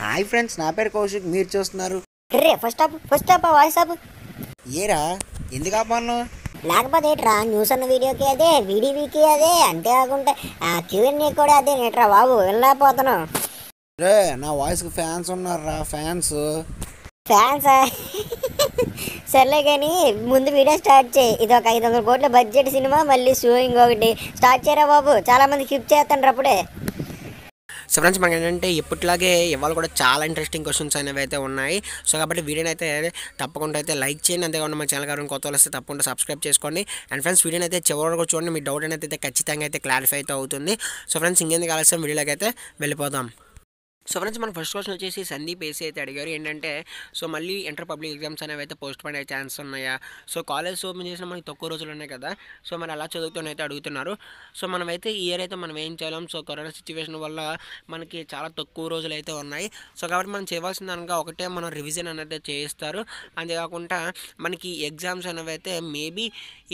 hi friends నా పేరు కౌశిక్ మీరు చూస్తున్నారు రే ఫస్ట్ ఆప్ ఫస్ట్ వాయిస్ ఆప్ ఏరా ఎందుకు ఆపాను లేకపోతే ఏట్రా న్యూస్ అన్న వీడియోకి అదే వీడివికి అదే అంతే ఆ క్యూఎన్ఏ కూడా అదే నేట్రా బాబు వెళ్ళలేకపోతున్నావు రే నా వాయిస్కి ఫ్యాన్స్ ఉన్నారా ఫ్యాన్స్ ఫ్యాన్స్ సర్లే కానీ ముందు వీడియో స్టార్ట్ చేయి ఇది ఒక ఐదు వందల కోట్ల బడ్జెట్ సినిమా మళ్ళీ షూయింగ్ ఒకటి స్టార్ట్ చేయరా బాబు చాలామంది హిప్ చేస్తాను అప్పుడే సో ఫ్రెండ్స్ మనకి ఏంటంటే ఇప్పట్లాగే ఇవాళ కూడా చాలా ఇంట్రెస్టింగ్ క్వశ్చన్స్ అనేవి అయితే ఉన్నాయి సో కాబట్టి వీడియోని అయితే తప్పకుండా అయితే లైక్ చేయండి అంతేకాకుండా మన ఛానల్ గారు కొత్త వస్తే తప్పకుండా సబ్స్క్రైబ్ చేసుకోండి అండ్ ఫ్రెండ్స్ వీడియోని అయితే చివరి వరకు చూడండి మీ డౌట్ అనేది అయితే ఖచ్చితంగా అయితే క్లారిఫై అయితే అవుతుంది సో ఫ్రెండ్స్ ఇంకేందుకు కావాల్సిన వీడియోలోకి అయితే వెళ్ళిపోదాం సో ఫ్రెండ్స్ మన ఫస్ట్ క్వశ్చన్ వచ్చేసి సందీప్ వేసి అయితే అడిగారు ఏంటంటే సో మళ్ళీ ఇంటర్ పబ్లిక్ ఎగ్జామ్స్ అనేవి అయితే పోస్ట్ పడే ఛాన్స్ ఉన్నాయా సో కాలేజ్ ఓపెన్ చేసిన మనకి తక్కువ రోజులు ఉన్నాయి కదా సో మరి అలా చదువుతూనైతే అడుగుతున్నారు సో మనమైతే ఈ ఇయర్ అయితే మనం ఏం చేయాలి సో కరోనా సిచ్యువేషన్ వల్ల మనకి చాలా తక్కువ రోజులు అయితే ఉన్నాయి సో కాబట్టి మనం చేయవలసిన అనగా ఒకటే మనం రివిజన్ అనేది చేయిస్తారు అంతేకాకుండా మనకి ఎగ్జామ్స్ అనేవి అయితే మేబీ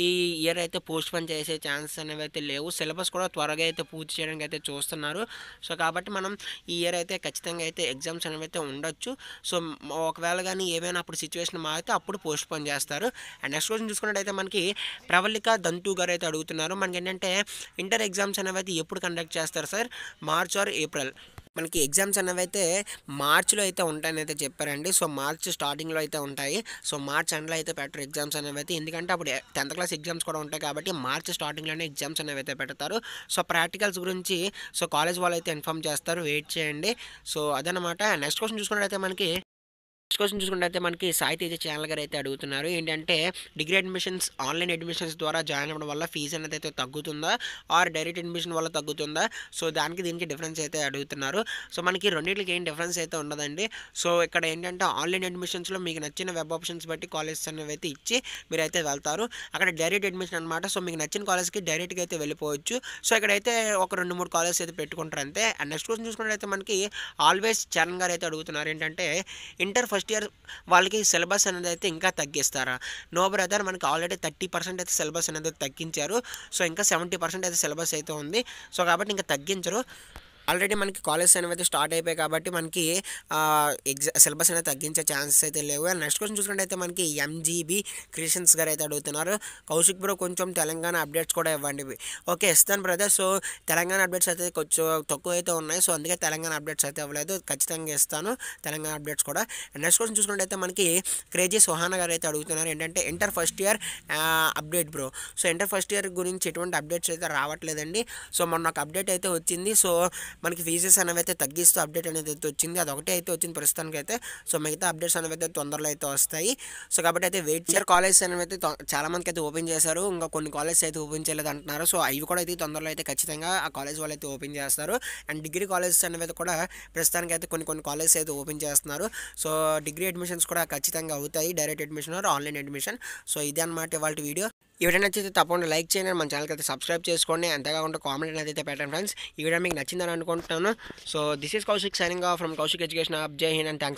ఈ ఇయర్ అయితే పోస్ట్ పోన్ చేసే ఛాన్సెస్ అనేవి అయితే లేవు సిలబస్ కూడా త్వరగా అయితే పూర్తి చేయడానికి అయితే చూస్తున్నారు సో కాబట్టి మనం ఈ ఇయర్ అయితే ఖచ్చితంగా అయితే ఎగ్జామ్స్ అనేవి అయితే ఉండొచ్చు సో ఒకవేళ కానీ ఏమైనా అప్పుడు సిచ్యువేషన్ మారితే అప్పుడు పోస్ట్ పోన్ చేస్తారు అండ్ నెక్స్ట్ క్వశ్చన్ చూసుకున్నట్టయితే మనకి ప్రవళిక దంతు గారు అయితే అడుగుతున్నారు మనకి ఏంటంటే ఇంటర్ ఎగ్జామ్స్ అనేవి అయితే ఎప్పుడు కండక్ట్ చేస్తారు సార్ మార్చ్ ఆర్ ఏప్రిల్ మనకి ఎగ్జామ్స్ అనేవి అయితే మార్చ్లో అయితే ఉంటాయని అయితే చెప్పారండి సో మార్చ్ స్టార్టింగ్లో అయితే ఉంటాయి సో మార్చ్ ఎండ్లో అయితే పెట్టరు ఎగ్జామ్స్ అనేవి అయితే ఎందుకంటే అప్పుడు టెన్త్ క్లాస్ ఎగ్జామ్స్ కూడా ఉంటాయి కాబట్టి మార్చ్ స్టార్టింగ్లోనే ఎగ్జామ్స్ అనేవి అయితే పెడతారు సో ప్రాక్టికల్స్ గురించి సో కాలేజ్ వాళ్ళు అయితే ఇన్ఫామ్ చేస్తారు వెయిట్ చేయండి సో అదనమాట నెక్స్ట్ క్వశ్చన్ చూసుకున్నట్టయితే మనకి నెక్స్ట్ క్వశ్చన్ చూసుకుంటే మనకి సాయి ఛానల్ గారు అయితే అడుగుతున్నారు ఏంటంటే డిగ్రీ అడ్మిషన్స్ ఆన్లైన్ అడ్మిషన్స్ ద్వారా జాయిన్ అవ్వడం వల్ల ఫీజు అనేది అయితే తగ్గుతుందా ఆర్ డైరెక్ట్ అడ్మిషన్ వల్ల తగ్గుతుందా సో దానికి దీనికి డిఫరెన్స్ అయితే అడుగుతున్నారు సో మనకి రెండింటికి ఏం డిఫరెన్స్ అయితే ఉండదండి సో ఇక్కడ ఏంటంటే ఆన్లైన్ అడ్మిషన్స్లో మీకు నచ్చిన వెబ్ ఆప్షన్స్ బట్టి కాలేజెస్ అనేవి అయితే ఇచ్చి మీరైతే వెళ్తారు అక్కడ డైరెక్ట్ అడ్మిషన్ అనమాట సో మీకు నచ్చిన కాలేజ్కి డైరెక్ట్గా అయితే వెళ్ళిపోవచ్చు సో ఇక్కడైతే ఒక రెండు మూడు కాలేజెస్ అయితే పెట్టుకుంటారు అంతే అండ్ నెక్స్ట్ క్వశ్చన్ చూసుకుంటే మనకి ఆల్వేస్ చరణ్ గారు అయితే అడుగుతున్నారు ఏంటంటే ఇంటర్ ఫస్ట్ ఇయర్ వాళ్ళకి సిలబస్ అనేది అయితే ఇంకా తగ్గిస్తారా నో బ్రదర్ మనకి ఆల్రెడీ థర్టీ పర్సెంట్ అయితే సిలబస్ అనేది తగ్గించారు సో ఇంకా సెవెంటీ పర్సెంట్ అయితే సిలబస్ అయితే ఉంది సో కాబట్టి ఇంకా తగ్గించరు ఆల్రెడీ మనకి కాలేజ్ అనేవి అయితే స్టార్ట్ అయిపోయాయి కాబట్టి మనకి ఎగ్జా సిలబస్ అనేది తగ్గించే ఛాన్సెస్ అయితే లేవు అండ్ నెక్స్ట్ క్వశ్చన్ చూసుకుంటే అయితే మనకి ఎంజీబీ క్రిషన్స్ గారు అయితే అడుగుతున్నారు కౌశిక్ బ్రో కొంచెం తెలంగాణ అప్డేట్స్ కూడా ఇవ్వండి ఓకే ఇస్తాను బ్రదర్ సో తెలంగాణ అప్డేట్స్ అయితే కొంచెం తక్కువ అయితే ఉన్నాయి సో అందుకే తెలంగాణ అప్డేట్స్ అయితే ఇవ్వలేదు ఖచ్చితంగా ఇస్తాను తెలంగాణ అప్డేట్స్ కూడా నెక్స్ట్ క్వశ్చన్ చూసుకుంటే అయితే మనకి క్రేజీ సుహాన గారు అయితే అడుగుతున్నారు ఏంటంటే inter first year update bro so inter first year గురించి ఎటువంటి అప్డేట్స్ అయితే రావట్లేదండి సో మొన్న ఒక అప్డేట్ అయితే వచ్చింది సో మనకి ఫీజెస్ అనేవి అయితే తగ్గిస్తూ అప్డేట్ అనేది అయితే వచ్చింది అది ఒకటే అయితే వచ్చింది ప్రస్తుతానికి అయితే సో మిగతా అప్డేట్స్ అనేవి అయితే తొందరలో అయితే వస్తాయి సో కాబట్టి అయితే వెయిట్ చేయర్ కాలేజెస్ అనేవి అయితే మందికి అయితే ఓపెన్ చేశారు ఇంకా కొన్ని కాలేజెస్ అయితే ఓపెన్ చేయలేదు అంటున్నారు సో అవి కూడా అయితే తొందరలో అయితే ఖచ్చితంగా ఆ కాలేజ్ వాళ్ళు అయితే ఓపెన్ చేస్తారు అండ్ డిగ్రీ కాలేజెస్ అనేవి అయితే కూడా ప్రస్తుతానికి అయితే కొన్ని కొన్ని కాలేజెస్ అయితే ఓపెన్ చేస్తున్నారు సో డిగ్రీ అడ్మిషన్స్ కూడా ఖచ్చితంగా అవుతాయి direct admission or online admission so ఇదే అనమాట వాళ్ళ వీడియో ఈ నచ్చితే తప్పకుండా లైక్ చేయండి మన ఛానల్కి అయితే సబ్స్క్రైబ్ చేసుకోండి అంతేకాకుండా కామెంట్ అయితే పెట్టండి ఫ్రెండ్స్ ఈ వీడియో మీకు నచ్చిందని so this is Kaushik signing from Kaushik education आप जय हिंद एंड थैंक्स